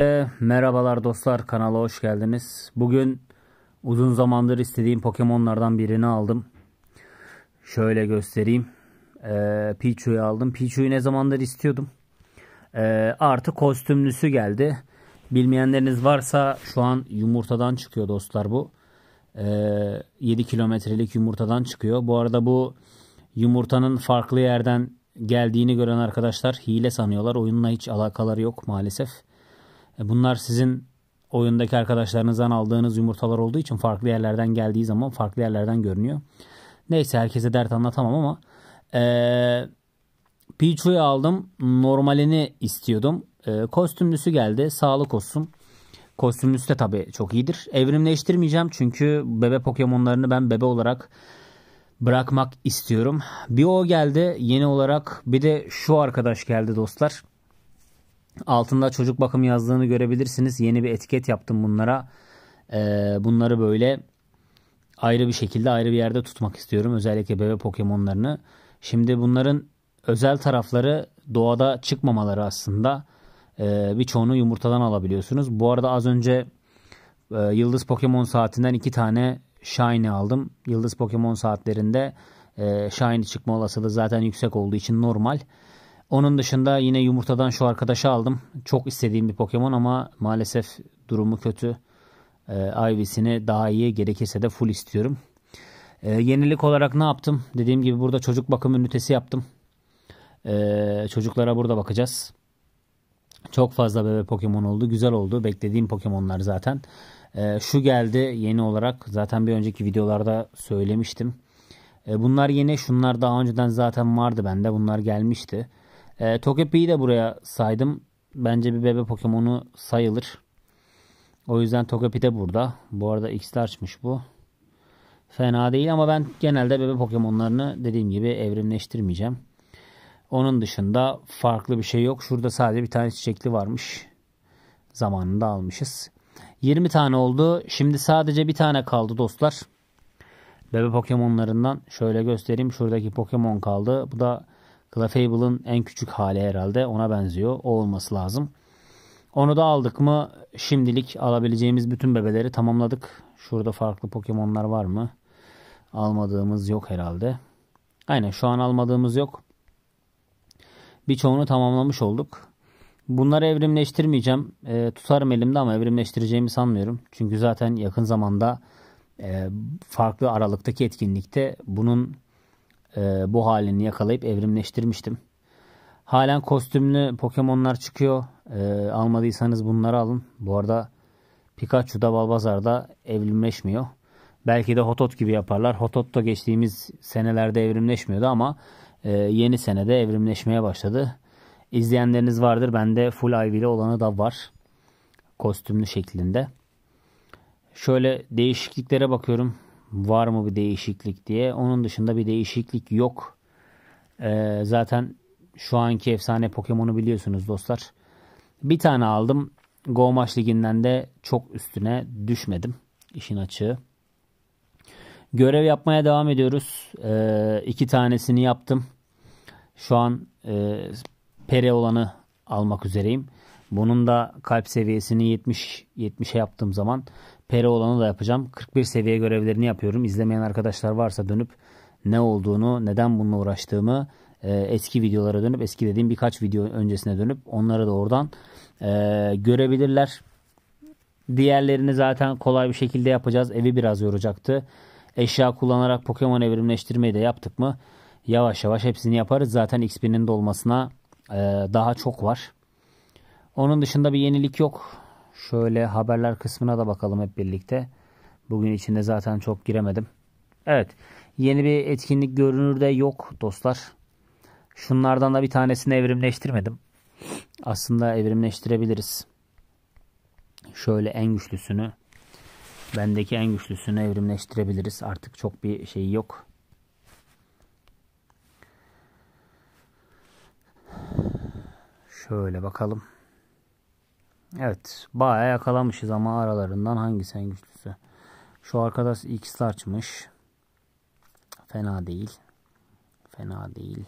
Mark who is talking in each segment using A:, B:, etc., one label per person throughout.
A: E, merhabalar dostlar kanala hoş geldiniz. Bugün uzun zamandır istediğim Pokemon'lardan birini aldım. Şöyle göstereyim. E, Pichu'yu aldım. Pichu'yu ne zamandır istiyordum. E, artı kostümlüsü geldi. Bilmeyenleriniz varsa şu an yumurtadan çıkıyor dostlar bu. E, ee, 7 kilometrelik yumurtadan çıkıyor. Bu arada bu yumurtanın farklı yerden geldiğini gören arkadaşlar hile sanıyorlar. Oyunla hiç alakaları yok maalesef. E, bunlar sizin oyundaki arkadaşlarınızdan aldığınız yumurtalar olduğu için farklı yerlerden geldiği zaman farklı yerlerden görünüyor. Neyse herkese dert anlatamam ama ee, Pichu'yu aldım. Normalini istiyordum. E, kostümlüsü geldi. Sağlık olsun. Kostümlüsü de tabii çok iyidir. Evrimleştirmeyeceğim çünkü bebe Pokemon'larını ben bebe olarak bırakmak istiyorum. Bir o geldi yeni olarak. Bir de şu arkadaş geldi dostlar. Altında çocuk bakım yazdığını görebilirsiniz. Yeni bir etiket yaptım bunlara. Ee, bunları böyle ayrı bir şekilde ayrı bir yerde tutmak istiyorum. Özellikle bebe Pokemon'larını. Şimdi bunların özel tarafları doğada çıkmamaları aslında. Ee, birçoğunu yumurtadan alabiliyorsunuz. Bu arada az önce e, Yıldız Pokemon saatinden iki tane Shiny aldım. Yıldız Pokemon saatlerinde e, Shiny çıkma olasılığı zaten yüksek olduğu için normal. Normal onun dışında yine yumurtadan şu arkadaşı aldım. Çok istediğim bir Pokemon ama maalesef durumu kötü. Ee, Ivy'sini daha iyi gerekirse de full istiyorum. Ee, yenilik olarak ne yaptım? Dediğim gibi burada çocuk bakım ünitesi yaptım. Ee, çocuklara burada bakacağız. Çok fazla bebe Pokemon oldu. Güzel oldu. Beklediğim Pokemon'lar zaten. Ee, şu geldi yeni olarak. Zaten bir önceki videolarda söylemiştim. Ee, bunlar yeni. Şunlar daha önceden zaten vardı bende. Bunlar gelmişti. E, ee, Togepi'yi de buraya saydım. Bence bir bebe Pokemon'u sayılır. O yüzden Togepi de burada. Bu arada x açmış bu. Fena değil ama ben genelde bebe Pokemon'larını dediğim gibi evrimleştirmeyeceğim. Onun dışında farklı bir şey yok. Şurada sadece bir tane çiçekli varmış. Zamanında almışız. 20 tane oldu. Şimdi sadece bir tane kaldı dostlar. Bebe Pokemon'larından şöyle göstereyim. Şuradaki Pokemon kaldı. Bu da Clefable'ın en küçük hali herhalde ona benziyor. O olması lazım. Onu da aldık mı şimdilik alabileceğimiz bütün bebeleri tamamladık. Şurada farklı Pokemon'lar var mı? Almadığımız yok herhalde. Aynen şu an almadığımız yok. Birçoğunu tamamlamış olduk. Bunları evrimleştirmeyeceğim. E, tutarım elimde ama evrimleştireceğimi sanmıyorum. Çünkü zaten yakın zamanda e, farklı aralıktaki etkinlikte bunun e, bu halini yakalayıp evrimleştirmiştim. Halen kostümlü Pokemon'lar çıkıyor. E, almadıysanız bunları alın. Bu arada Pikachu Pikachu'da Balbazar'da evrimleşmiyor. Belki de Hotot gibi yaparlar. Hotot da geçtiğimiz senelerde evrimleşmiyordu ama e, yeni senede evrimleşmeye başladı. İzleyenleriniz vardır. Bende full Ivy'li olanı da var. Kostümlü şeklinde. Şöyle değişikliklere bakıyorum var mı bir değişiklik diye. Onun dışında bir değişiklik yok. Ee, zaten şu anki efsane Pokemon'u biliyorsunuz dostlar. Bir tane aldım. Go Maç Ligi'nden de çok üstüne düşmedim. işin açığı. Görev yapmaya devam ediyoruz. Ee, iki tanesini yaptım. Şu an e, pere olanı almak üzereyim. Bunun da kalp seviyesini 70 70'e yaptığım zaman peri olanı da yapacağım. 41 seviye görevlerini yapıyorum. İzlemeyen arkadaşlar varsa dönüp ne olduğunu, neden bununla uğraştığımı e, eski videolara dönüp eski dediğim birkaç video öncesine dönüp onları da oradan e, görebilirler. Diğerlerini zaten kolay bir şekilde yapacağız. Evi biraz yoracaktı. Eşya kullanarak Pokemon evrimleştirmeyi de yaptık mı? Yavaş yavaş hepsini yaparız. Zaten XP'nin dolmasına e, daha çok var. Onun dışında bir yenilik yok. Şöyle haberler kısmına da bakalım hep birlikte. Bugün içinde zaten çok giremedim. Evet. Yeni bir etkinlik görünür de yok dostlar. Şunlardan da bir tanesini evrimleştirmedim. Aslında evrimleştirebiliriz. Şöyle en güçlüsünü bendeki en güçlüsünü evrimleştirebiliriz. Artık çok bir şey yok. Şöyle bakalım. Evet. Baya yakalamışız ama aralarından hangisi en güçlüsü? Şu arkadaş X açmış. Fena değil. Fena değil.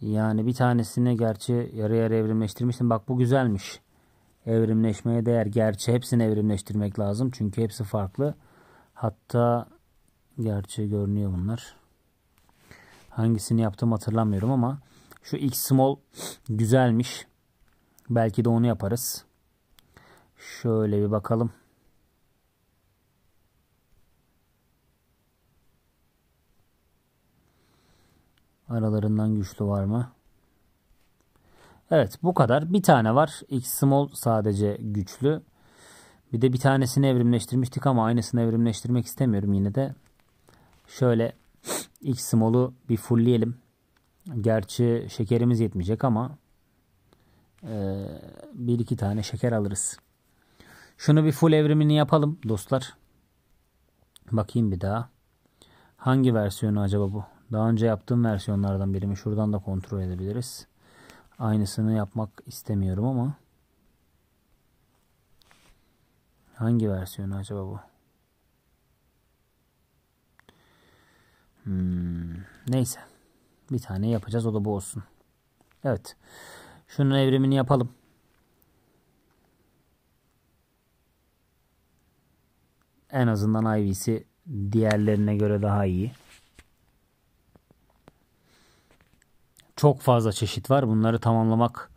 A: Yani bir tanesini gerçi yarı yarı evrimleştirmiştim. Bak bu güzelmiş. Evrimleşmeye değer. Gerçi hepsini evrimleştirmek lazım. Çünkü hepsi farklı. Hatta gerçi görünüyor bunlar. Hangisini yaptım hatırlamıyorum ama şu X small güzelmiş. Belki de onu yaparız. Şöyle bir bakalım. Aralarından güçlü var mı? Evet bu kadar. Bir tane var. X small sadece güçlü. Bir de bir tanesini evrimleştirmiştik ama aynısını evrimleştirmek istemiyorum yine de. Şöyle X small'u bir fullleyelim. Gerçi şekerimiz yetmeyecek ama ee, bir iki tane şeker alırız. Şunu bir full evrimini yapalım dostlar. Bakayım bir daha. Hangi versiyonu acaba bu? Daha önce yaptığım versiyonlardan biri mi? Şuradan da kontrol edebiliriz. Aynısını yapmak istemiyorum ama. Hangi versiyonu acaba bu? Hmm, neyse. Bir tane yapacağız. O da bu olsun. Evet. Şunun evrimini yapalım. En azından Ivy'si diğerlerine göre daha iyi. Çok fazla çeşit var. Bunları tamamlamak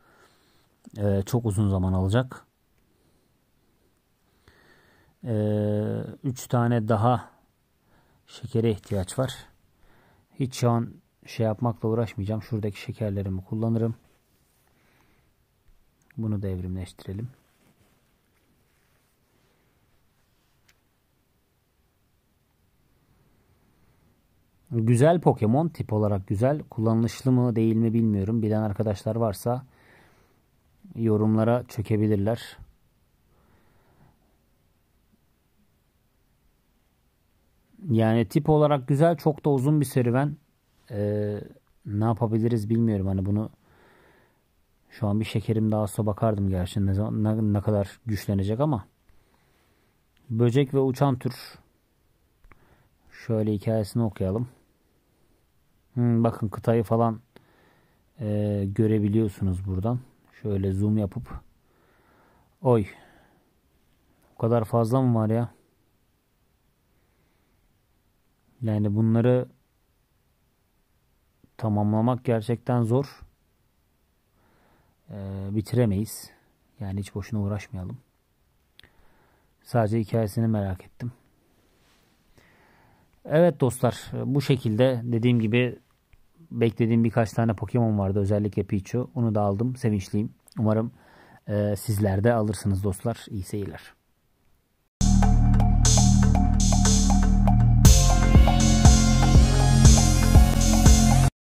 A: e, çok uzun zaman alacak. 3 e, tane daha şekere ihtiyaç var. Hiç şu an şey yapmakla uğraşmayacağım. Şuradaki şekerlerimi kullanırım. Bunu da evrimleştirelim. Güzel Pokemon tip olarak güzel. Kullanışlı mı değil mi bilmiyorum. Bilen arkadaşlar varsa yorumlara çökebilirler. Yani tip olarak güzel. Çok da uzun bir serüven. Ee, ne yapabiliriz bilmiyorum. Hani bunu şu an bir şekerim daha azsa bakardım gerçi ne, ne, ne kadar güçlenecek ama. Böcek ve uçan tür. Şöyle hikayesini okuyalım. Hmm, bakın kıtayı falan e, görebiliyorsunuz buradan. Şöyle zoom yapıp. Oy. O kadar fazla mı var ya? Yani bunları tamamlamak gerçekten zor e, bitiremeyiz. Yani hiç boşuna uğraşmayalım. Sadece hikayesini merak ettim. Evet dostlar bu şekilde dediğim gibi beklediğim birkaç tane Pokemon vardı. Özellikle Pichu. Onu da aldım. Sevinçliyim. Umarım e, sizler de alırsınız dostlar. İyi seyirler.